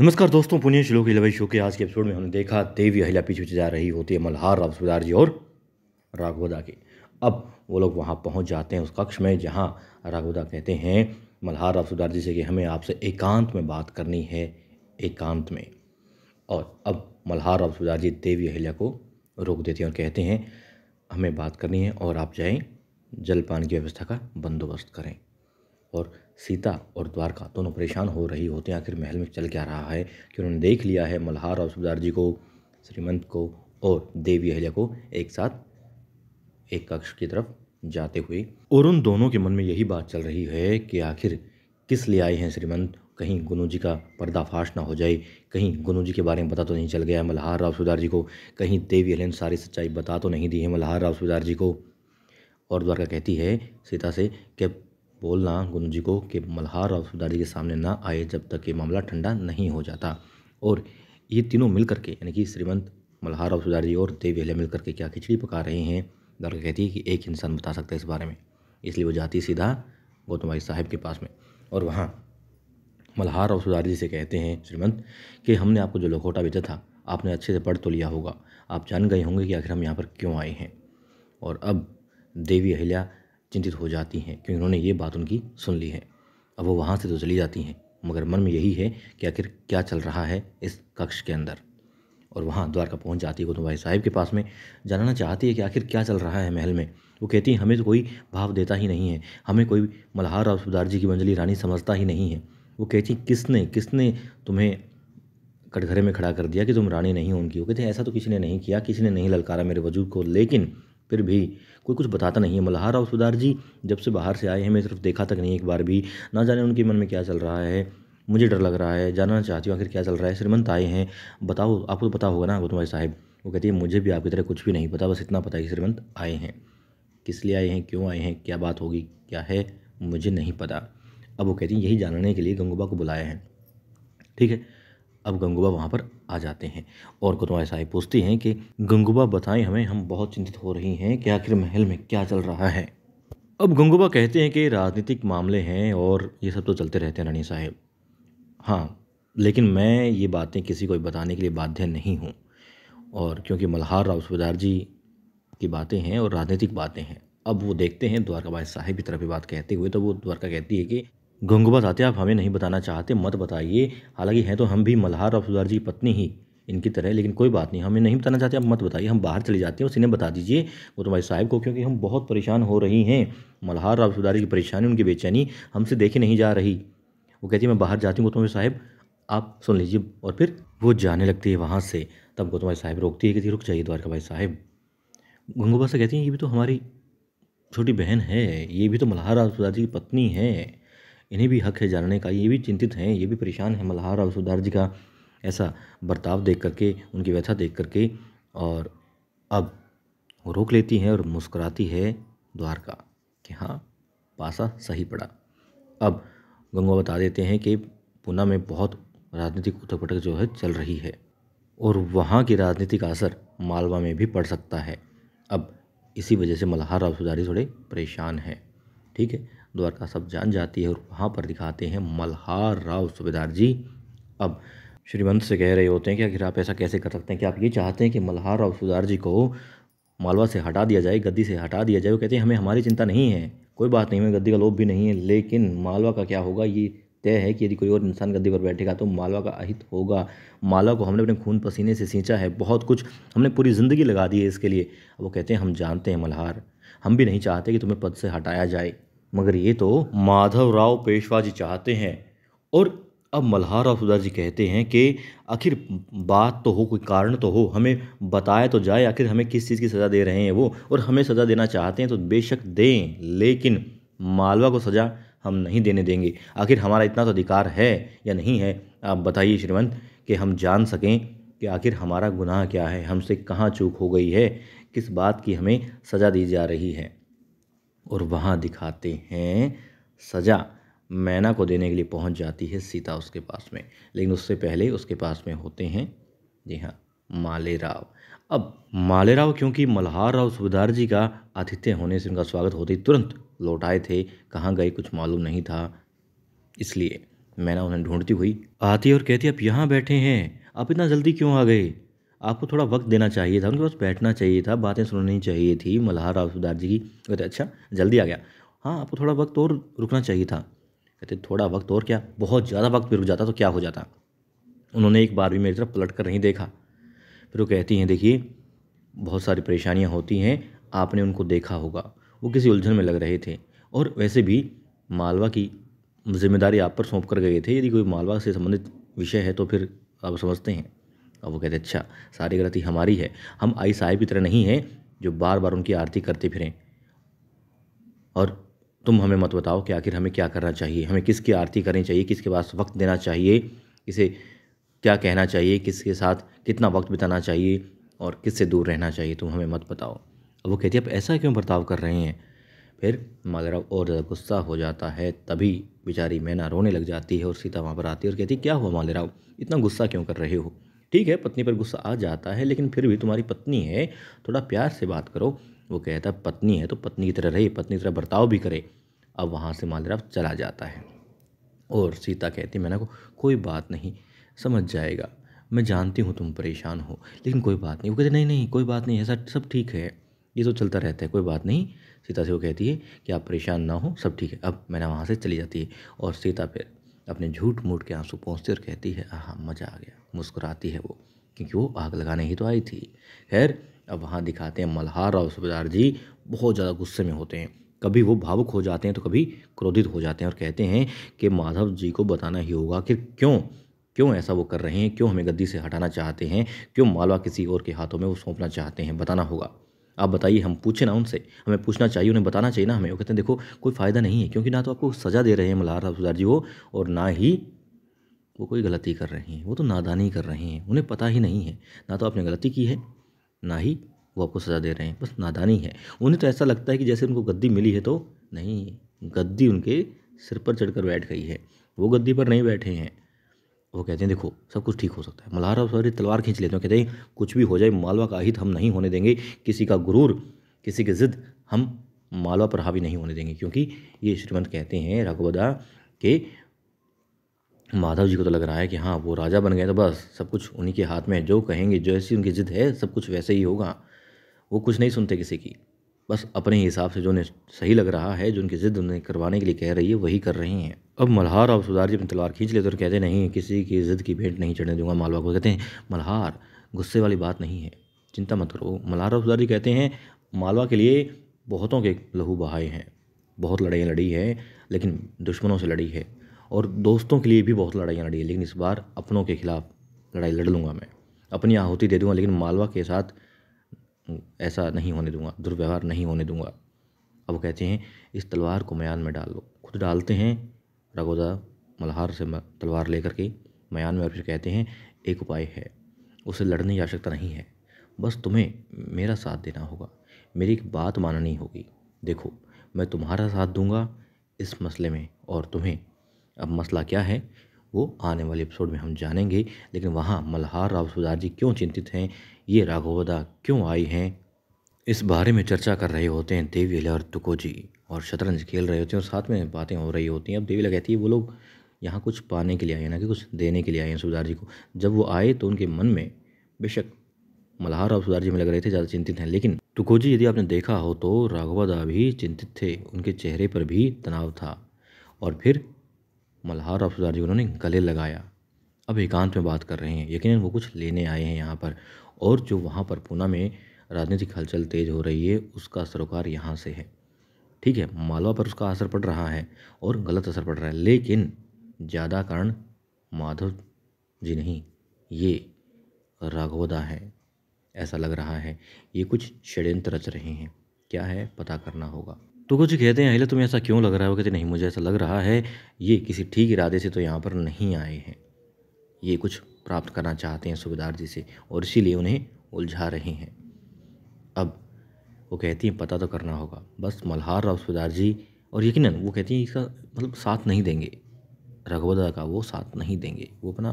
नमस्कार दोस्तों पुण्य श्लोक लवई शो के आज के एपिसोड में हमने देखा देवी अहिला पीछे जा रही होती है मल्हार रामसुदार जी और राघवदा की अब वो लोग वहाँ पहुँच जाते हैं उस कक्ष में जहाँ राघवदा कहते हैं मल्हार रामसुदार जी से कि हमें आपसे एकांत में बात करनी है एकांत में और अब मल्हार रामसुदार जी देवी अहिल्या को रोक देते हैं और कहते हैं हमें बात करनी है और आप जाएँ जलपान की व्यवस्था का बंदोबस्त करें और सीता और द्वारका दोनों परेशान हो रही होते हैं आखिर महल में चल क्या रहा है कि उन्होंने देख लिया है मल्हार और सुबदार जी को श्रीमंत को और देवी अहल्या को एक साथ एक कक्ष की तरफ जाते हुए और उन दोनों के मन में यही बात चल रही है कि आखिर किस लिए आए हैं श्रीमंत कहीं गुनू जी का पर्दाफाश ना हो जाए कहीं गुनू जी के बारे में पता तो नहीं चल गया है मल्हार राव सुदार जी को कहीं देवी अहल्या ने सारी सच्चाई बता तो नहीं दी है मल्हार राव सुदार जी को और द्वारका कहती है सीता से कि बोलना गुरु जी को कि मल्हार और सुदारी के सामने ना आए जब तक ये मामला ठंडा नहीं हो जाता और ये तीनों मिल करके यानी कि श्रीमंत मल्हार और सुदारी और देवी अहल्या मिल करके क्या खिचड़ी पका रहे हैं दरअसल कहती है कि एक इंसान बता सकता है इस बारे में इसलिए वो जाती सीधा गौतम भाई साहब के पास में और वहाँ मल्हार और सुदारी से कहते हैं श्रीमंत कि हमने आपको जो लखोटा भेजा था आपने अच्छे से पढ़ तो लिया होगा आप जान गए होंगे कि आखिर हम यहाँ पर क्यों आए हैं और अब देवी अहिल्या चिंतित हो जाती हैं क्योंकि उन्होंने ये बात उनकी सुन ली है अब वो वहाँ से तो चली जाती हैं मगर मन में यही है कि आखिर क्या चल रहा है इस कक्ष के अंदर और वहाँ द्वारका पहुँच जाती है गौतम भाई साहिब के पास में जानना चाहती है कि आखिर क्या चल रहा है महल में वो कहती हैं हमें तो कोई भाव देता ही नहीं है हमें कोई मल्हार और सुदार जी की मंजली रानी समझता ही नहीं है वो कहती किसने किसने तुम्हें कटघरे में खड़ा कर दिया कि तुम रानी नहीं हो उनकी वो कहते ऐसा तो किसी ने नहीं किया किसी ने नहीं ललकारा मेरे वजूद को लेकिन फिर भी कोई कुछ बताता नहीं है मल्हार और सुधार जी जब से बाहर से आए हैं मैं सिर्फ देखा तक नहीं एक बार भी ना जाने उनके मन में क्या चल रहा है मुझे डर लग रहा है जानना चाहती हूँ आखिर क्या चल रहा है श्रीमंत आए हैं बताओ आपको तो पता होगा ना गौतम भाई साहब वो कहती है मुझे भी आपकी तरह कुछ भी नहीं पता बस इतना पता है कि श्रीमंत आए हैं किस लिए आए हैं क्यों आए हैं क्या बात होगी क्या है मुझे नहीं पता अब वो कहती हैं यही जानने के लिए गंगूबा को बुलाए हैं ठीक है अब गंगूबा वहाँ पर आ जाते हैं और कुतवा साहिब पूछती हैं कि गंगूबा बताएं हमें हम बहुत चिंतित हो रही हैं कि आखिर महल में क्या चल रहा है अब गंगूबा कहते हैं कि राजनीतिक मामले हैं और ये सब तो चलते रहते हैं रानी साहेब हाँ लेकिन मैं ये बातें किसी को बताने के लिए बाध्य नहीं हूँ और क्योंकि मल्हार राव सुबेदार जी की बातें हैं और राजनीतिक बातें हैं अब वो देखते हैं द्वारकाबाई साहिब की तरफ भी बात कहते हुए तो वो द्वारका कहती है कि गंगूबा जाते आप हमें नहीं बताना चाहते मत बताइए हालांकि हैं तो हम भी मल्हार और सुधार जी की पत्नी ही इनकी तरह लेकिन कोई बात नहीं हमें नहीं बताना चाहते आप मत बताइए हम बाहर चले जाते हैं उसी ने बता दीजिए वो तुम्हारे साहब को क्योंकि हम बहुत परेशान हो रही हैं मल्हार और सुधारी की परेशानी उनकी बेचैनी हमसे देखी नहीं जा रही वो कहती है मैं बाहर जाती हूँ गौतम साहब आप सुन लीजिए और फिर वो जाने लगती है वहाँ से तब गौतम भाई साहब रोकती है कहती रुक जाइए द्वारका भाई साहब गंगूबा से कहती हैं ये भी तो हमारी छोटी बहन है ये भी तो मल्हार और जी की पत्नी है इन्हें भी हक है जानने का ये भी चिंतित हैं ये भी परेशान हैं मल्हार और सुधार जी का ऐसा बर्ताव देख करके उनकी व्यथा देख करके और अब वो रोक लेती हैं और मुस्कुराती है द्वारका कि हाँ पासा सही पड़ा अब गंगवा बता देते हैं कि पूना में बहुत राजनीतिक उथक पटक जो है चल रही है और वहाँ की राजनीतिक असर मालवा में भी पड़ सकता है अब इसी वजह से मल्हार राव सुधारी थोड़े परेशान हैं ठीक है द्वारका सब जान जाती है और वहाँ पर दिखाते हैं मल्हार राव सूबेदार जी अब श्रीमंत से कह रहे होते हैं कि आखिर आप ऐसा कैसे कर सकते हैं कि आप ये चाहते हैं कि मल्हार राव सूबेदार जी को मालवा से हटा दिया जाए गद्दी से हटा दिया जाए वो कहते हैं हमें हमारी चिंता नहीं है कोई बात नहीं हमें गद्दी का लोभ भी नहीं है लेकिन मालवा का क्या होगा ये तय है कि यदि कोई और इंसान गद्दी पर बैठेगा तो मालवा का अहित होगा मालवा को हमने अपने खून पसीने से सींचा है बहुत कुछ हमने पूरी ज़िंदगी लगा दी है इसके लिए वो कहते हैं हम जानते हैं मल्हार हम भी नहीं चाहते कि तुम्हें पद से हटाया जाए मगर ये तो माधवराव पेशवा जी चाहते हैं और अब मल्हार राव सुधार जी कहते हैं कि आखिर बात तो हो कोई कारण तो हो हमें बताया तो जाए आखिर हमें किस चीज़ की सज़ा दे रहे हैं वो और हमें सज़ा देना चाहते हैं तो बेशक दें लेकिन मालवा को सज़ा हम नहीं देने देंगे आखिर हमारा इतना तो अधिकार है या नहीं है आप बताइए श्रीमंत कि हम जान सकें कि आखिर हमारा गुनाह क्या है हमसे कहाँ चूक हो गई है किस बात की हमें सज़ा दी जा रही है और वहाँ दिखाते हैं सज़ा मैना को देने के लिए पहुँच जाती है सीता उसके पास में लेकिन उससे पहले उसके पास में होते हैं जी हाँ माले राव अब माले राव क्योंकि मल्हार राव सुबेदार जी का आतिथ्य होने से उनका स्वागत होते ही तुरंत लौट आए थे कहाँ गए कुछ मालूम नहीं था इसलिए मैना उन्हें ढूंढती हुई आती और कहती आप यहाँ बैठे हैं आप इतना जल्दी क्यों आ गए आपको थोड़ा वक्त देना चाहिए था उनके पास बैठना चाहिए था बातें सुननी चाहिए थी मल्हार राव सुधार जी की कहते अच्छा जल्दी आ गया हाँ आपको थोड़ा वक्त और रुकना चाहिए था कहते थोड़ा वक्त और क्या बहुत ज़्यादा वक्त भी रुक जाता तो क्या हो जाता उन्होंने एक बार भी मेरी तरफ पलट कर नहीं देखा फिर वो कहती हैं देखिए बहुत सारी परेशानियाँ होती हैं आपने उनको देखा होगा वो किसी उलझन में लग रहे थे और वैसे भी मालवा की जिम्मेदारी आप पर सौंप कर गए थे यदि कोई मालवा से संबंधित विषय है तो फिर आप समझते हैं और वो कहते अच्छा सारी गलती हमारी है हम आई साहेब की तरह नहीं हैं जो बार बार उनकी आरती करते फिरें और तुम हमें मत बताओ कि आखिर हमें क्या करना चाहिए हमें किसकी आरती करनी चाहिए किसके पास वक्त देना चाहिए इसे क्या कहना चाहिए किसके साथ कितना वक्त बिताना चाहिए और किससे दूर रहना चाहिए तुम हमें मत बताओ अब वो कहती है आप ऐसा क्यों बर्ताव कर रहे हैं फिर माधवराव और ज़्यादा गुस्सा हो जाता है तभी बेचारी मैना रोने लग जाती है और सीता वहाँ पर आती है और कहती है क्या हुआ मालेराव इतना गुस्सा क्यों कर रहे हो ठीक है पत्नी पर गुस्सा आ जाता है लेकिन फिर भी तुम्हारी पत्नी है थोड़ा प्यार से बात करो वो कहता है पत्नी है तो पत्नी की तरह रहे पत्नी की तरह बर्ताव भी करे अब वहाँ से मालराव चला जाता है और सीता कहती मैंने को कोई बात नहीं समझ जाएगा मैं जानती हूँ तुम परेशान हो लेकिन कोई बात नहीं वो कहते नहीं नहीं कोई बात नहीं ऐसा सब ठीक है ये तो चलता रहता है कोई बात नहीं सीता से वो कहती है कि आप परेशान ना हो सब ठीक है अब मैंने वहाँ से चली जाती है और सीता फिर अपने झूठ मूठ के आंसू पहुँचते और कहती है आह मज़ा आ गया मुस्कुराती है वो क्योंकि वो आग लगाने ही तो आई थी खैर अब वहाँ दिखाते हैं मल्हार और सुबेदार जी बहुत ज़्यादा गुस्से में होते हैं कभी वो भावुक हो जाते हैं तो कभी क्रोधित हो जाते हैं और कहते हैं कि माधव जी को बताना ही होगा कि क्यों क्यों ऐसा वो कर रहे हैं क्यों हमें गद्दी से हटाना चाहते हैं क्यों मालवा किसी और के हाथों में वो सौंपना चाहते हैं बताना होगा आप बताइए हम पूछे ना उनसे हमें पूछना चाहिए उन्हें बताना चाहिए ना हमें वो कहते हैं देखो कोई फ़ायदा नहीं है क्योंकि ना तो आपको सज़ा दे रहे हैं मल्हार रामसुदार जी वो और ना ही वो कोई गलती कर रहे हैं वो तो नादानी कर रहे हैं उन्हें पता ही नहीं है ना तो आपने गलती की है ना ही वो आपको सज़ा दे रहे हैं बस नादानी है उन्हें तो ऐसा लगता है कि जैसे उनको गद्दी मिली है तो नहीं गद्दी उनके सिर पर चढ़कर बैठ गई है वो गद्दी पर नहीं बैठे हैं वो कहते हैं देखो सब कुछ ठीक हो सकता है मल्हार और सॉरी तलवार खींच लेते हैं कहते हैं कुछ भी हो जाए मालवा का अहित हम नहीं होने देंगे किसी का गुरूर किसी की ज़िद हम मालवा पर हावी नहीं होने देंगे क्योंकि ये श्रीमंत कहते हैं रघुवदा के माधव जी को तो लग रहा है कि हाँ वो राजा बन गए तो बस सब कुछ उन्हीं के हाथ में है जो कहेंगे जैसी उनकी ज़िद है सब कुछ वैसे ही होगा वो कुछ नहीं सुनते किसी की बस अपने हिसाब से जो उन्हें सही लग रहा है जो उनकी ज़िद उन्हें करवाने के लिए कह रही है वही कर रहे हैं अब मल्हार और सुधार जी अपनी तलवार खींच लेते और कहते नहीं किसी की ज़िद की भेंट नहीं चढ़ने दूंगा मालवा को कहते हैं मल्हार गुस्से वाली बात नहीं है चिंता मत करो मल्हार और सुधार जी कहते हैं मालवा के लिए बहुतों के लहू बहाए हैं बहुत लड़ाइयाँ लड़ी हैं लेकिन दुश्मनों से लड़ी है और दोस्तों के लिए भी बहुत लड़ाइयाँ लड़ी है लेकिन इस बार अपनों के खिलाफ लड़ाई लड़ लूँगा मैं अपनी आहुति दे दूँगा लेकिन मालवा के साथ ऐसा नहीं होने दूँगा दुर्व्यवहार नहीं होने दूँगा अब कहते हैं इस तलवार को मयान में डाल लो खुद डालते हैं रगोज़ा मल्हार से तलवार लेकर के मयान में और फिर कहते हैं एक उपाय है उसे लड़ने की आवश्यकता नहीं है बस तुम्हें मेरा साथ देना होगा मेरी एक बात माननी होगी देखो मैं तुम्हारा साथ दूंगा इस मसले में और तुम्हें अब मसला क्या है वो आने वाले एपिसोड में हम जानेंगे लेकिन वहाँ मल्हार राव सुधार जी क्यों चिंतित हैं ये राघवदा क्यों आई हैं इस बारे में चर्चा कर रहे होते हैं देवीला और तुको जी और शतरंज खेल रहे होते हैं और साथ में बातें हो रही होती हैं अब देवीला कहती है वो लोग यहाँ कुछ पाने के लिए आए हैं ना कि कुछ देने के लिए आए हैं सुधार जी को जब वो आए तो उनके मन में बेशक मल्हार और सुधार जी में लग रहे थे ज़्यादा चिंतित हैं लेकिन तुको जी यदि आपने देखा हो तो राघवादा भी चिंतित थे उनके चेहरे पर भी तनाव था और फिर मल्हार और सुधार जी उन्होंने गले लगाया अब एकांत में बात कर रहे हैं यकीन वो कुछ लेने आए हैं यहाँ पर और जो वहाँ पर पूना में राजनीतिक हलचल तेज़ हो रही है उसका सरोकार यहाँ से है ठीक है मालवा पर उसका असर पड़ रहा है और गलत असर पड़ रहा है लेकिन ज़्यादा कारण माधव जी नहीं ये राघोदा है ऐसा लग रहा है ये कुछ षड्यंत्र रच रहे हैं क्या है पता करना होगा तो कुछ कहते हैं अहिले तुम्हें ऐसा क्यों लग रहा है वो कहते नहीं मुझे ऐसा लग रहा है ये किसी ठीक इरादे से तो यहाँ पर नहीं आए हैं ये कुछ प्राप्त करना चाहते हैं सुबेदार जी से और इसीलिए उन्हें उलझा रहे हैं अब वो कहती हैं पता तो करना होगा बस मल्हार राव सुदार जी और यकीन वो कहती हैं इसका मतलब साथ नहीं देंगे रघुवदा का वो साथ नहीं देंगे वो अपना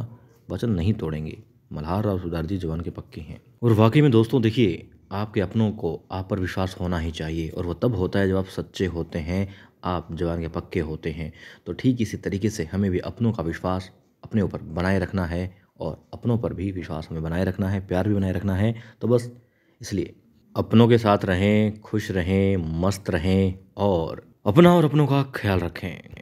वचन नहीं तोड़ेंगे मल्हार राव सुदार जी जवान के पक्के हैं और वाकई में दोस्तों देखिए आपके अपनों को आप पर विश्वास होना ही चाहिए और वह तब होता है जब आप सच्चे होते हैं आप जवान के पक्के होते हैं तो ठीक इसी तरीके से हमें भी अपनों का विश्वास अपने ऊपर बनाए रखना है और अपनों पर भी विश्वास हमें बनाए रखना है प्यार भी बनाए रखना है तो बस इसलिए अपनों के साथ रहें खुश रहें मस्त रहें और अपना और अपनों का ख्याल रखें